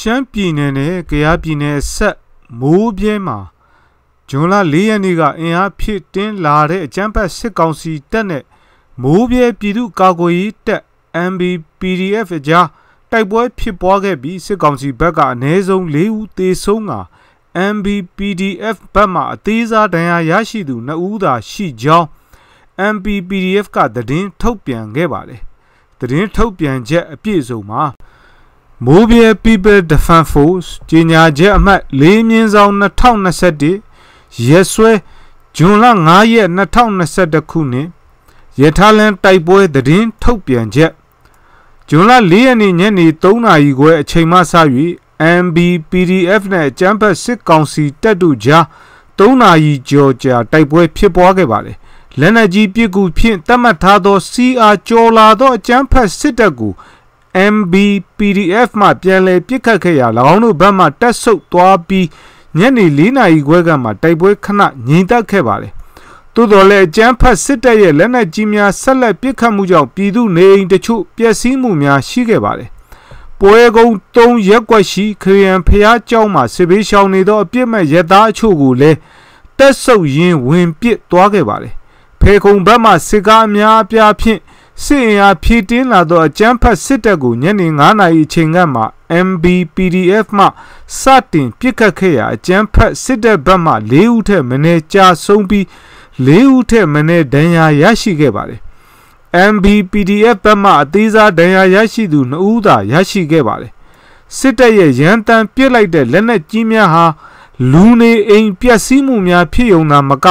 ရှမ်းပြည်နယ်နဲ့ကယားပြည်နယ်ဆက်မိုးပြဲမှာဇွန်လ၄ရက်နေ့ကအင်အားဖြည့်တင်းလာတဲ့အကြမ်းဖက်စစ်ကောင်စီတပ်နဲ့မိုးပြဲပြည်သူ့ကာကွယ်ရေးတပ် MBPDF အကြားတိုက်ပွဲဖြစ်ပွားခဲ့ပြီးစစ်ကောင်စီဘက်ကအနည်းဆုံး၄ဦးသေဆုံးက MBPDF ဘက်မှအသေးစားဒဏ်ရာရရှိသူ2ဦးသာရှိကြောင်း MBPDF ကသတင်းထုတ်ပြန်ခဲ့ပါတယ်။သတင်းထုတ်ပြန်ချက်အပြည့်အစုံမှာ Mobile People Defense Force ကြီးညာချက်အမှတ်၄မြင်းဆောင်2021ရက်စွဲဂျွန်လ9ရက်2021ခုနှစ်ရထားလမ်းတိုက်ပွဲသတင်းထုတ်ပြန်ချက်ဂျွန်လ4ရက်နေ့ညနေ3နာရီခွဲ အချိန်မှစ၍ MBPDF နဲ့အကြမ်းဖက်စစ်ကောင်စီတပ်တို့ကြား3နာရီကျော်ကြာတိုက်ပွဲဖြစ်ပွားခဲ့ပါတယ်လက်နက်ကြီးပစ်ကူဖြင့်တတ်မှတ်ထားသော CR ကျော်လာသောအကြမ်းဖက်စစ်တပ်ကို MBPDF မှပြန်လည်ပစ်ခတ်ခဲ့ရာ၎င်းတို့ဘက်မှတက်ဆုတ်သွားပြီးညနေ၄နာရီခွဲကမှတိုက်ပွဲခဏငြိမ်သက်ခဲ့ပါတယ်။သို့တော်လည်းအကြမ်းဖက်စစ်တပ်ရဲ့လက်နက်ကြီးများဆက်လက်ပစ်ခတ်မှုကြောင့်ပြည်သူနေအိမ်တချို့ပျက်စီးမှုများရှိခဲ့ပါတယ်။ပွဲကုန်း၃ရက်ကွက်ရှိခရီးယန်ဖျားကျောင်းမှာစစ်ဘေးရှောင်နေသောအပြစ်မဲ့ရဲသားအချို့ကိုလည်းတက်ဆုတ်ရင်းဝင်ပစ်သွားခဲ့ပါတယ်။ဖေခုံဘက်မှစစ်ကားအများအပြားဖြင့်စစ်အင်အားဖြည့်တင်းလာသောအကြမ်းဖက်စစ်တပ်ကိုညနေ9နာရီအချိန်ကမှ MBPDF မှစတင်ပစ်ခတ်ခဲ့ရာအကြမ်းဖက်စစ်တပ်ဘက်မှ၄ဦးထက်မနည်းကြာဆုံးပြီး၄ဦးထက်မနည်းဒဏ်ရာရရှိခဲ့ပါတယ် MBPDF ဘက်မှအသေးစားဒဏ်ရာရရှိသူ2ဦးသာရရှိခဲ့ပါတယ်စစ်တပ်ရဲ့ရန်တမ်းပစ်လိုက်တဲ့လက်နက်ကြီးများဟာလူနေအိမ်ပျက်စီးမှုများဖြစ်ုံသာမက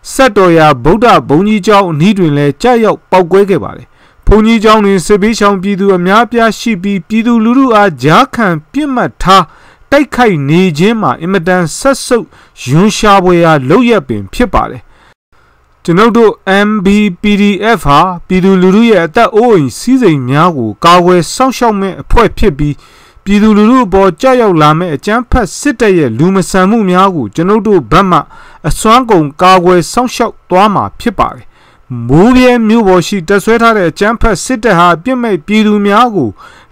ဆက်တော်ရာဗုဒ္ဓဘုံကြီးကျောင်းအနီးတွင်လည်းကြရောက်ပေါက်ကွဲခဲ့ပါတယ်။ဘုံကြီးကျောင်းတွင်စစ်ပေးဆောင်ပြည်သူအများပြားရှိပြီးပြည်သူလူထုအားကြားခံပြစ်မှတ်ထားတိုက်ခိုက်နေခြင်းမှာအင်မတန်ဆက်ဆုပ်ယွန်းရှားပွေရာလောက်ရပင်ဖြစ်ပါတယ်။ကျွန်ုပ်တို့ MBPDF ဟာပြည်သူလူထုရဲ့အသက်အိုးအိမ်စီးစိမ်များကိုကာကွယ်စောင့်ရှောက်မဲ့အဖွဲ့ဖြစ်ပြီးပြည်သူလူထုအပေါ်ကြောက်ရောက်လာမဲ့အကြမ်းဖက်စစ်တပ်ရဲ့လူမဆန်မှုများကိုကျွန်ုပ်တို့ဘက်မှအစွမ်းကုန်ကာကွယ်စောင့်ရှောက်သွားမှာဖြစ်ပါတယ်။မိုးပြဲမြို့ပေါ်ရှိတပ်ဆွဲထားတဲ့အကြမ်းဖက်စစ်တပ်ဟာပြစ်မဲ့ပြည်သူများကို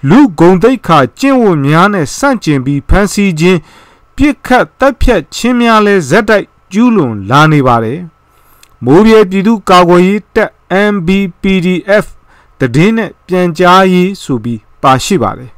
လူဂုံတိတ်ခါကျင့်ဝတ်များနဲ့စန့်ကျင်ပြီးဖမ်းဆီးခြင်းပြစ်ခတ်တပ်ဖြတ်ခြင်းများလဲဇက်တိုက်ကျူးလွန်လာနေပါတယ်။မိုးပြဲပြည်သူကာကွယ်ရေးတပ် MBPDF တည်င်းနဲ့ပြန်ကြားရေးဆိုပြီးပါရှိပါတယ်